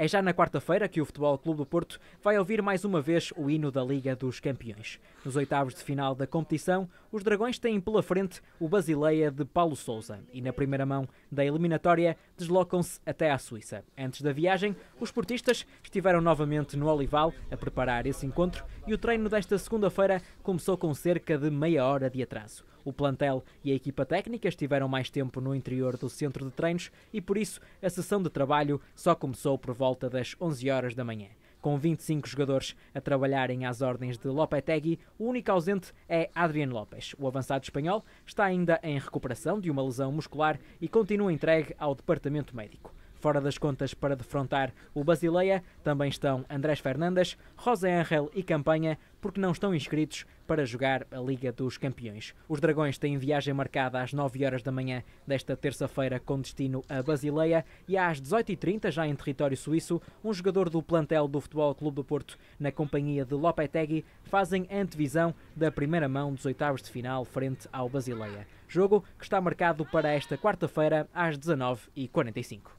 É já na quarta-feira que o Futebol Clube do Porto vai ouvir mais uma vez o hino da Liga dos Campeões. Nos oitavos de final da competição, os Dragões têm pela frente o Basileia de Paulo Souza e na primeira mão da eliminatória deslocam-se até à Suíça. Antes da viagem, os portistas estiveram novamente no Olival a preparar esse encontro e o treino desta segunda-feira começou com cerca de meia hora de atraso. O plantel e a equipa técnica estiveram mais tempo no interior do centro de treinos e, por isso, a sessão de trabalho só começou por volta das 11 horas da manhã. Com 25 jogadores a trabalharem às ordens de Lopetegui, o único ausente é Adriano Lopes. O avançado espanhol está ainda em recuperação de uma lesão muscular e continua entregue ao departamento médico. Fora das contas para defrontar o Basileia, também estão Andrés Fernandes, Rosa Angel e Campanha, porque não estão inscritos para jogar a Liga dos Campeões. Os Dragões têm viagem marcada às 9 horas da manhã desta terça-feira com destino a Basileia e às 18h30, já em território suíço, um jogador do plantel do Futebol Clube do Porto, na companhia de Lopetegui, fazem antevisão da primeira mão dos oitavos de final frente ao Basileia. Jogo que está marcado para esta quarta-feira às 19h45.